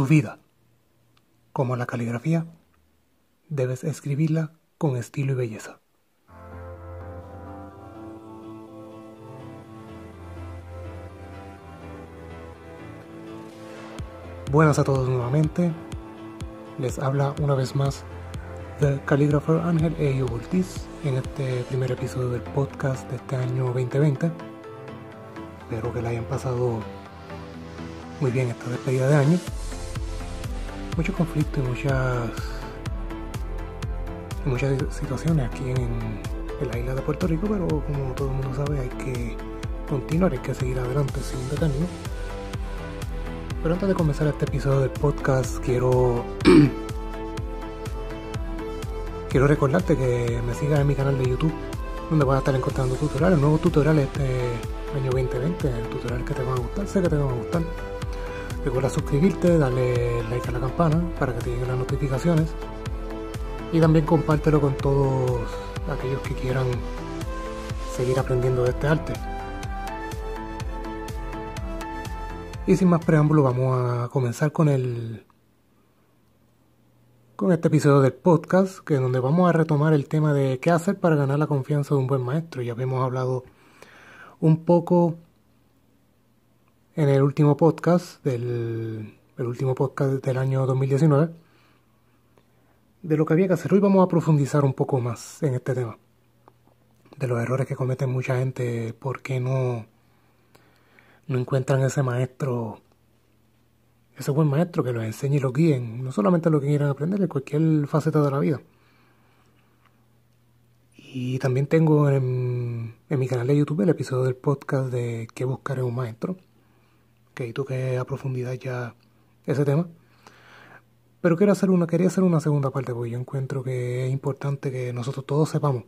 tu vida. Como la caligrafía, debes escribirla con estilo y belleza. Buenas a todos nuevamente. Les habla una vez más del calígrafo Ángel E. Ortiz en este primer episodio del podcast de este año 2020. Espero que la hayan pasado muy bien esta despedida de año. Muchos conflicto y muchas, muchas situaciones aquí en, la isla de Puerto Rico, pero como todo el mundo sabe hay que continuar, hay que seguir adelante sin detenernos. Pero antes de comenzar este episodio del podcast quiero quiero recordarte que me sigas en mi canal de YouTube, donde vas a estar encontrando tutoriales, nuevos tutoriales este año 2020, el tutorial que te van a gustar, sé que te van a gustar Recuerda suscribirte, darle like a la campana para que te lleguen las notificaciones y también compártelo con todos aquellos que quieran seguir aprendiendo de este arte. Y sin más preámbulo vamos a comenzar con el con este episodio del podcast, que es donde vamos a retomar el tema de qué hacer para ganar la confianza de un buen maestro. Ya habíamos hablado un poco en el último podcast del último podcast del año 2019 de lo que había que hacer. Hoy vamos a profundizar un poco más en este tema de los errores que cometen mucha gente porque no no encuentran ese maestro ese buen maestro que los enseñe y los guíen, no solamente lo que quieran aprender, en cualquier faceta de la vida. Y también tengo en, mi canal de YouTube el episodio del podcast de qué buscar en un maestro y tú que a profundidad ya ese tema. Pero quiero hacer una, quería hacer una segunda parte porque yo encuentro que es importante que nosotros todos sepamos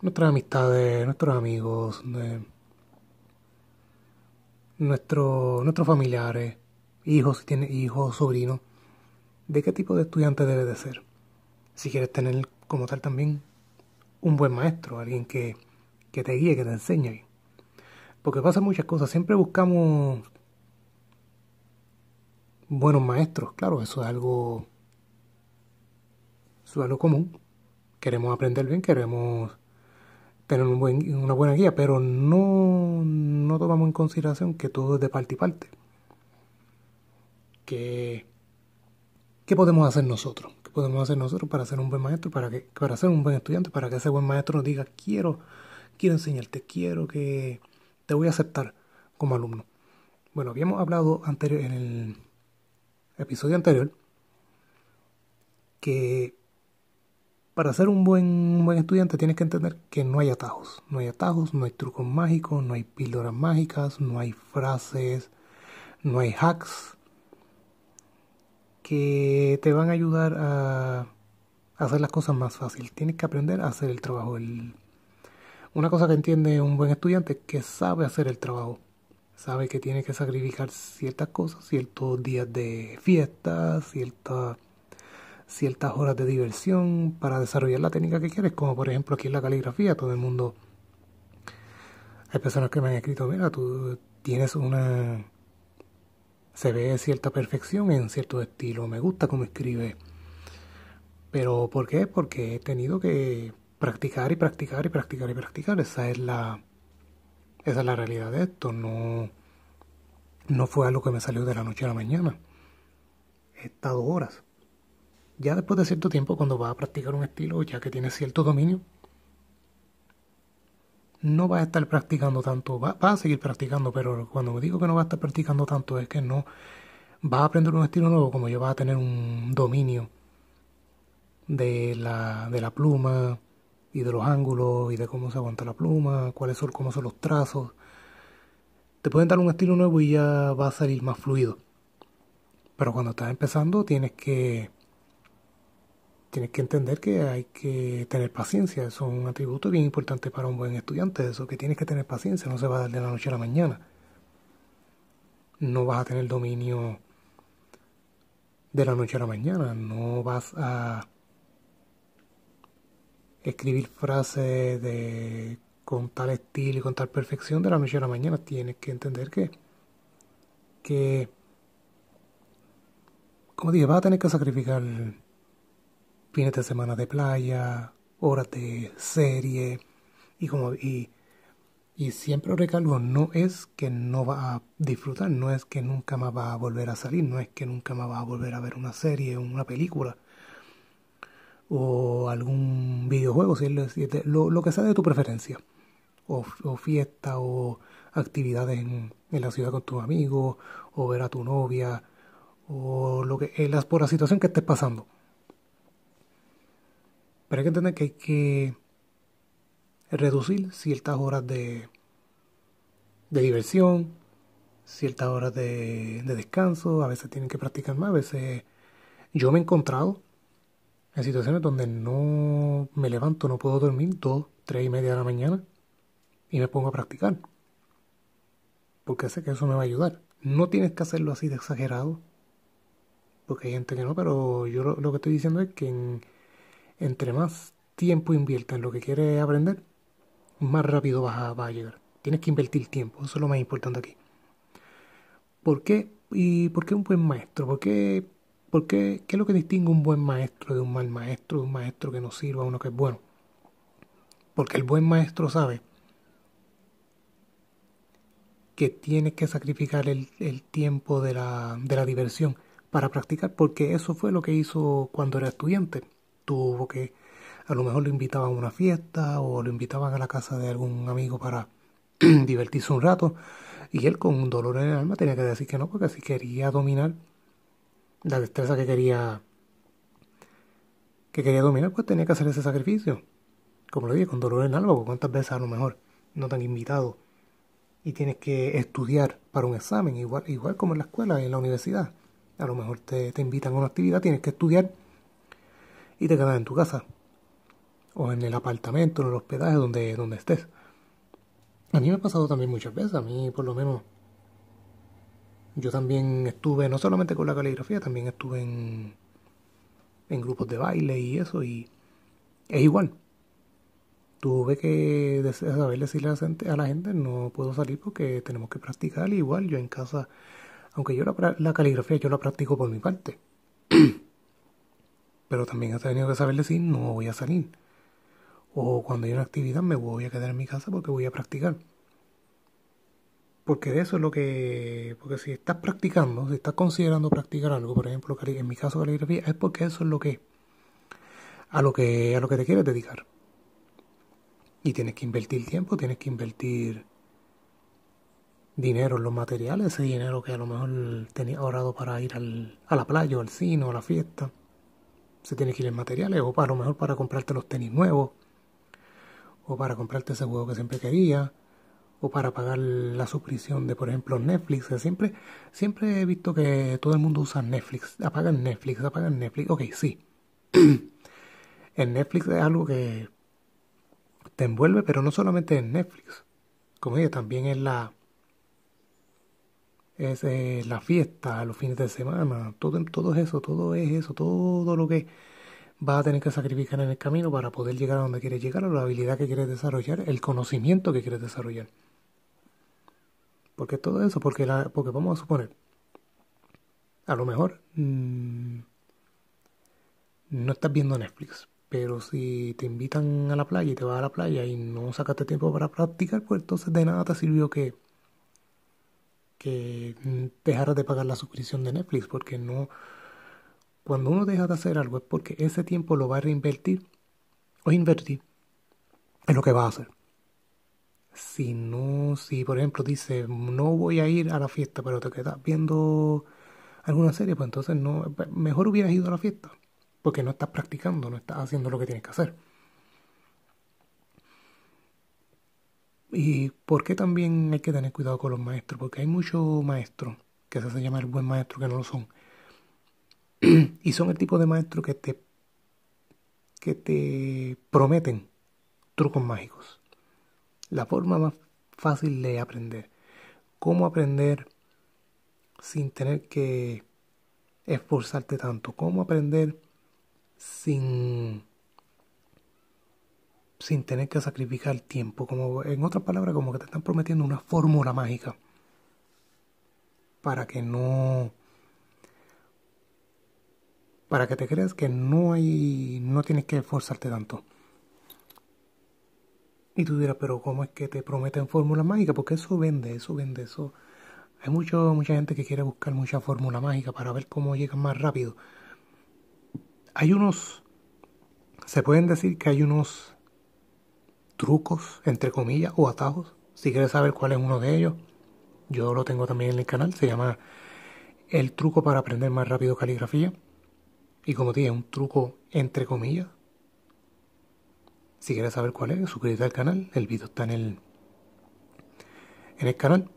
nuestras amistades, nuestros amigos, nuestros familiares, hijos, si tienes hijos, sobrinos, de qué tipo de estudiante debes de ser. Si quieres tener como tal también un buen maestro, alguien que, que te guíe, que te enseñe porque pasan muchas cosas. Siempre buscamos buenos maestros. Claro, eso es algo, común. Queremos aprender bien, queremos tener una buena guía, pero no, no tomamos en consideración que todo es de parte y parte. ¿Qué podemos hacer nosotros? ¿Qué podemos hacer nosotros para ser un buen maestro, para, que, para ser un buen estudiante, para que ese buen maestro nos diga, quiero, quiero enseñarte, quiero que voy a aceptar como alumno. Bueno, habíamos hablado anterior, en el episodio anterior que para ser un buen, buen estudiante tienes que entender que no hay atajos. No hay atajos, no hay trucos mágicos, no hay píldoras mágicas, no hay frases, no hay hacks que te van a ayudar a hacer las cosas más fácil. Tienes que aprender a hacer el trabajo. del una cosa que entiende un buen estudiante es que sabe hacer el trabajo. Sabe que tiene que sacrificar ciertas cosas, ciertos días de fiesta, ciertas ciertas horas de diversión para desarrollar la técnica que quieres, como por ejemplo aquí en la caligrafía, todo el mundo... Hay personas que me han escrito, mira, tú tienes una... Se ve cierta perfección en cierto estilo, me gusta cómo escribe. Pero ¿por qué? Porque he tenido que practicar y practicar y practicar y practicar. Esa es la, esa es la realidad de esto. No, no fue algo que me salió de la noche a la mañana. He estado horas. Ya después de cierto tiempo, cuando vas a practicar un estilo, ya que tienes cierto dominio, no vas a estar practicando tanto. Vas va a seguir practicando, pero cuando digo que no vas a estar practicando tanto, es que no vas a aprender un estilo nuevo, como yo vas a tener un dominio de de la pluma, y de los ángulos y de cómo se aguanta la pluma, cuáles son, cómo son los trazos. Te pueden dar un estilo nuevo y ya va a salir más fluido. Pero cuando estás empezando tienes que tienes que entender que hay que tener paciencia. Eso es un atributo bien importante para un buen estudiante. Eso que tienes que tener paciencia, no se va a dar de la noche a la mañana. No vas a tener dominio de la noche a la mañana. No vas a escribir frases de, con tal estilo y con tal perfección de la noche a la mañana. Tienes que entender que, que como dije, vas a tener que sacrificar fines de semana de playa, horas de serie y como y, y siempre recalgo, no es que no va a disfrutar, no es que nunca más va a volver a salir, no es que nunca más va a volver a ver una serie o una película o algún videojuego, si lo, que sea de tu preferencia, o, fiesta, o actividades en, la ciudad con tus amigos, o ver a tu novia, o lo que eh, la, por la situación que estés pasando. Pero hay que entender que hay que reducir ciertas horas de, de diversión, ciertas horas de descanso, a veces tienen que practicar más, a veces yo me he encontrado en situaciones donde no me levanto, no puedo dormir, dos, tres y media de la mañana, y me pongo a practicar. Porque sé que eso me va a ayudar. No tienes que hacerlo así de exagerado, porque hay gente que no, pero yo lo, que estoy diciendo es que entre más tiempo inviertas en lo que quieres aprender, más rápido vas a, vas a llegar. Tienes que invertir tiempo, eso es lo más importante aquí. ¿Por qué? ¿Y por qué un buen maestro? ¿Por qué ¿Por ¿qué es lo que distingue un buen maestro de un mal maestro, de un maestro que no sirva, uno que es bueno? Porque el buen maestro sabe que tiene que sacrificar el, tiempo de la, de la diversión para practicar, porque eso fue lo que hizo cuando era estudiante. Tuvo que, a lo mejor lo invitaban a una fiesta o lo invitaban a la casa de algún amigo para divertirse un rato, y él con un dolor en el alma tenía que decir que no, porque si quería dominar la destreza que quería que quería dominar, pues tenía que hacer ese sacrificio. Como lo dije, con dolor en algo, pues, cuántas veces a lo mejor no te han invitado y tienes que estudiar para un examen, igual, igual como en la escuela, en la universidad. A lo mejor te, te invitan a una actividad, tienes que estudiar y te quedas en tu casa o en el apartamento, en el hospedaje donde, donde estés. A mí me ha pasado también muchas veces, a mí por lo menos yo también estuve, no solamente con la caligrafía, también estuve en, grupos de baile y eso, y es igual. Tuve que saber decirle a la gente, no puedo salir porque tenemos que practicar igual. Yo en casa, aunque yo la, la caligrafía yo la practico por mi parte, pero también he tenido que saber decir, no voy a salir. O cuando hay una actividad me voy a quedar en mi casa porque voy a practicar. Porque de eso es lo que. Porque si estás practicando, si estás considerando practicar algo, por ejemplo, en mi caso caligrafía, es porque eso es lo que. A lo que, a lo que te quieres dedicar. Y tienes que invertir tiempo, tienes que invertir dinero en los materiales, ese dinero que a lo mejor tenías ahorrado para ir al, a la playa, o al cine, o a la fiesta. Se tiene que ir en materiales, o a lo mejor para comprarte los tenis nuevos, o para comprarte ese juego que siempre querías o para pagar la suscripción de, por ejemplo, Netflix. Siempre, siempre he visto que todo el mundo usa Netflix. Apagan Netflix, apagan Netflix. Ok, sí. en Netflix es algo que te envuelve, pero no solamente en Netflix. Como dije, también en la es eh, la fiesta, los fines de semana, todo, todo eso, todo es eso, todo lo que vas a tener que sacrificar en el camino para poder llegar a donde quieres llegar, a la habilidad que quieres desarrollar, el conocimiento que quieres desarrollar. ¿Por qué todo eso? Porque, la, porque vamos a suponer, a lo mejor mm, no estás viendo Netflix, pero si te invitan a la playa y te vas a la playa y no sacaste tiempo para practicar, pues entonces de nada te sirvió que, que dejaras de pagar la suscripción de Netflix, porque no... Cuando uno deja de hacer algo es porque ese tiempo lo va a reinvertir o invertir en lo que va a hacer si no, si por ejemplo dice no voy a ir a la fiesta, pero te quedas viendo alguna serie, pues entonces no, mejor hubieras ido a la fiesta, porque no estás practicando, no estás haciendo lo que tienes que hacer. ¿Y por qué también hay que tener cuidado con los maestros? Porque hay muchos maestros que se hacen llamar buen maestro que no lo son. y son el tipo de maestros que te, que te prometen trucos mágicos la forma más fácil de aprender. Cómo aprender sin tener que esforzarte tanto. Cómo aprender sin sin tener que sacrificar tiempo, como en otras palabras, como que te están prometiendo una fórmula mágica para que no para que te creas que no hay no tienes que esforzarte tanto. Y tú dirás, pero ¿cómo es que te prometen fórmula mágica? Porque eso vende, eso vende, eso. Hay mucho, mucha gente que quiere buscar mucha fórmula mágica para ver cómo llegan más rápido. Hay unos, se pueden decir que hay unos trucos, entre comillas, o atajos. Si quieres saber cuál es uno de ellos, yo lo tengo también en el canal, se llama El truco para aprender más rápido caligrafía. Y como te dije, un truco entre comillas, si quieres saber cuál es, suscríbete al canal. El video está en el, en el canal.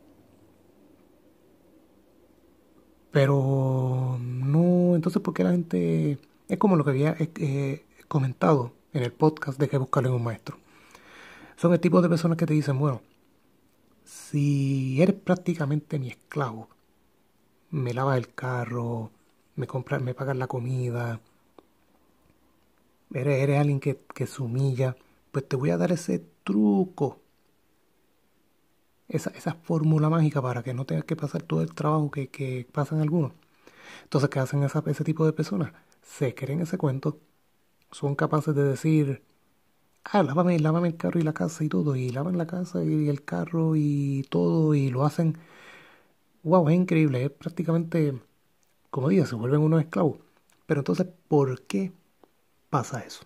Pero no, entonces porque la gente... Es como lo que había eh, comentado en el podcast de que buscarle un maestro. Son el tipo de personas que te dicen, bueno, si eres prácticamente mi esclavo, me lavas el carro, me, compras, me pagas la comida, eres, alguien que, que se humilla, pues te voy a dar ese truco, esa, esa fórmula mágica para que no tengas que pasar todo el trabajo que, que pasan algunos. Entonces, ¿qué hacen ese tipo de personas? Se creen ese cuento, son capaces de decir, ah, lávame, lávame el carro y la casa y todo, y lavan la casa y el carro y todo, y lo hacen. Wow, es increíble, es prácticamente, como digo se vuelven unos esclavos. Pero entonces, ¿por qué pasa eso.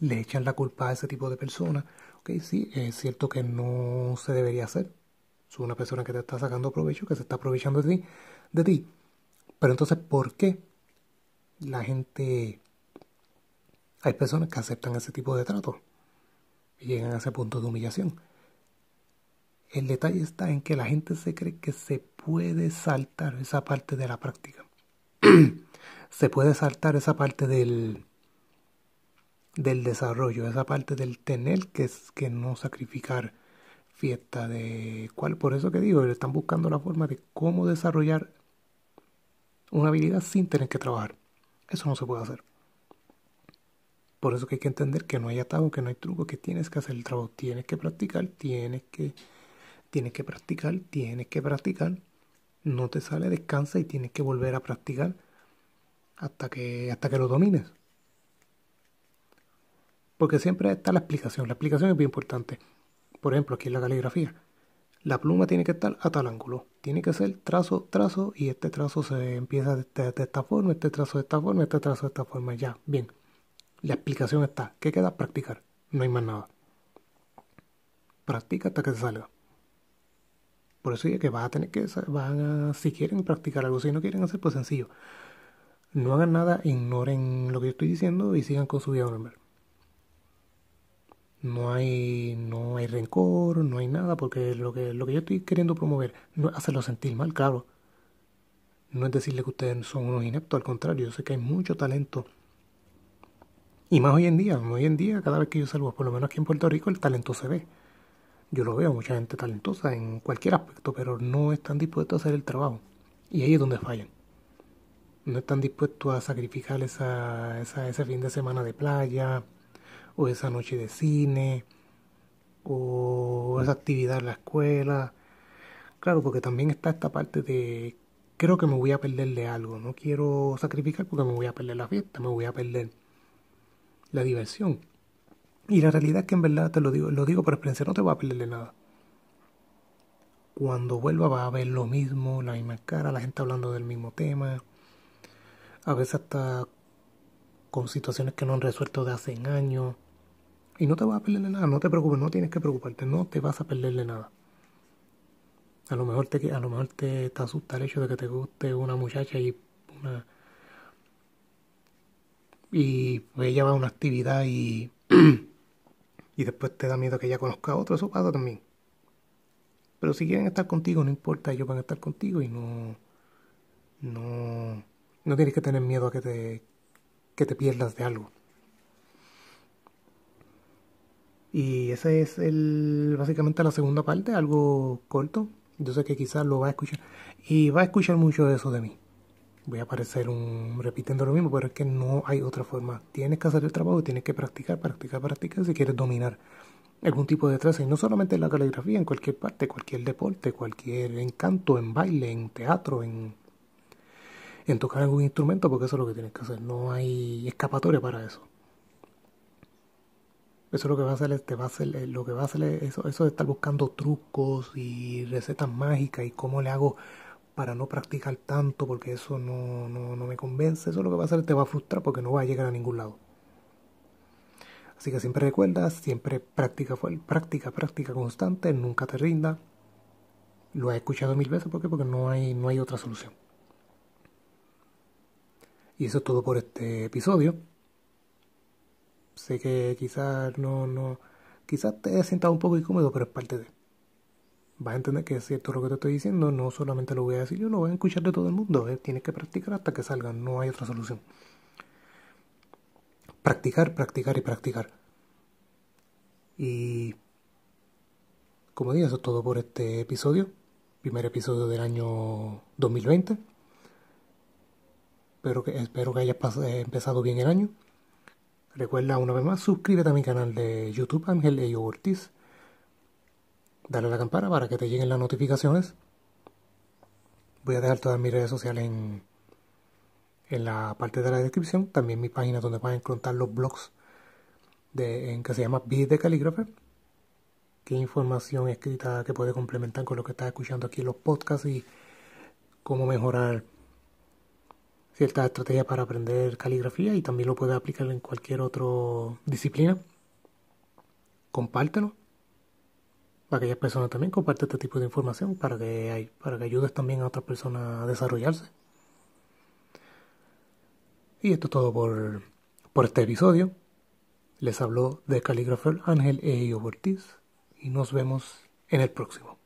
Le echan la culpa a ese tipo de personas. Ok, sí, es cierto que no se debería hacer. Es una persona que te está sacando provecho, que se está aprovechando de ti. De ti. Pero entonces, ¿por qué la gente... Hay personas que aceptan ese tipo de trato y llegan a ese punto de humillación. El detalle está en que la gente se cree que se puede saltar esa parte de la práctica. se puede saltar esa parte del, del desarrollo, esa parte del tener que, que no sacrificar fiesta, de cuál, por eso que digo, están buscando la forma de cómo desarrollar una habilidad sin tener que trabajar. Eso no se puede hacer. Por eso que hay que entender que no hay atajo, que no hay truco, que tienes que hacer el trabajo, tienes que practicar, tienes que, tienes que practicar, tienes que practicar. No te sale, descansa y tienes que volver a practicar hasta que, hasta que lo domines. Porque siempre está la explicación. La explicación es bien importante. Por ejemplo, aquí en la caligrafía. La pluma tiene que estar a tal ángulo. Tiene que ser trazo, trazo, y este trazo se empieza de, esta forma, este trazo de esta forma, este trazo de esta forma. Ya, bien. La explicación está. ¿Qué queda? Practicar. No hay más nada. Practica hasta que salga. Por eso es que vas a tener que, van si quieren practicar algo, si no quieren hacer, pues sencillo. No hagan nada, ignoren lo que yo estoy diciendo y sigan con su vida normal no hay, no hay rencor, no hay nada, porque lo que, lo que yo estoy queriendo promover no es hacerlo sentir mal, claro. No es decirle que ustedes son unos ineptos, al contrario, yo sé que hay mucho talento. Y más hoy en día, hoy en día, cada vez que yo salgo, por lo menos aquí en Puerto Rico, el talento se ve. Yo lo veo, mucha gente talentosa en cualquier aspecto, pero no están dispuestos a hacer el trabajo. Y ahí es donde fallan. No están dispuestos a sacrificar esa, esa, ese fin de semana de playa, o esa noche de cine, o esa actividad en la escuela. Claro, porque también está esta parte de creo que me voy a perderle algo, no quiero sacrificar porque me voy a perder la fiesta, me voy a perder la diversión. Y la realidad es que en verdad te lo digo, lo digo por experiencia, no te voy a perderle nada. Cuando vuelva va a ver lo mismo, la misma cara, la gente hablando del mismo tema. A veces hasta con situaciones que no han resuelto de hace años. Y no te vas a perder nada, no te preocupes, no tienes que preocuparte, no te vas a perderle nada. A lo mejor te, a lo mejor te, asusta el hecho de que te guste una muchacha y una y ella va a una actividad y, y después te da miedo que ella conozca a otro, eso pasa también. Pero si quieren estar contigo, no importa, ellos van a estar contigo y no, no, no tienes que tener miedo a que te, que te pierdas de algo. Y esa es el, básicamente la segunda parte, algo corto. Yo sé que quizás lo va a escuchar. Y va a escuchar mucho de eso de mí. Voy a parecer un repitiendo lo mismo, pero es que no hay otra forma. Tienes que hacer el trabajo, tienes que practicar, practicar, practicar si quieres dominar algún tipo de traza. Y no solamente en la caligrafía, en cualquier parte, cualquier deporte, cualquier encanto, en baile, en teatro, en en tocar algún instrumento porque eso es lo que tienes que hacer. No hay escapatoria para eso. Eso es lo que va a hacer, te va eh, lo que va a hacer eso, eso de estar buscando trucos y recetas mágicas y cómo le hago para no practicar tanto porque eso no, me convence. Eso es lo que va a hacer, te va a frustrar porque no va a llegar a ningún lado. Así que siempre recuerda, siempre práctica, práctica, práctica constante, nunca te rinda. Lo he escuchado mil veces, ¿por Porque no hay, no hay otra solución. Y eso es todo por este episodio. Sé que quizás no, no, quizás te he sentado un poco incómodo, pero es parte de. Vas a entender que es cierto lo que te estoy diciendo, no solamente lo voy a decir yo, lo voy a escuchar de todo el mundo. Eh. Tienes que practicar hasta que salgan, no hay otra solución. Practicar, practicar y practicar. Y como digo, eso es todo por este episodio, primer episodio del año 2020. Espero que, espero que hayas eh, empezado bien el año. Recuerda una vez más, suscríbete a mi canal de YouTube, Ángel Ello Ortiz. Dale a la campana para que te lleguen las notificaciones. Voy a dejar todas mis redes sociales en, la parte de la descripción. También mi página donde vas encontrar los blogs en que se llama Bid de Calígrafe. Qué información escrita que puede complementar con lo que estás escuchando aquí en los podcasts y cómo mejorar ciertas estrategias para aprender caligrafía y también lo puedes aplicar en cualquier otra disciplina. Compártelo. Para aquellas personas también comparte este tipo de información para que, hay, para que ayudes también a otras personas a desarrollarse. Y esto es todo por, por este episodio. Les habló de caligrafía Ángel E. Ortiz y nos vemos en el próximo.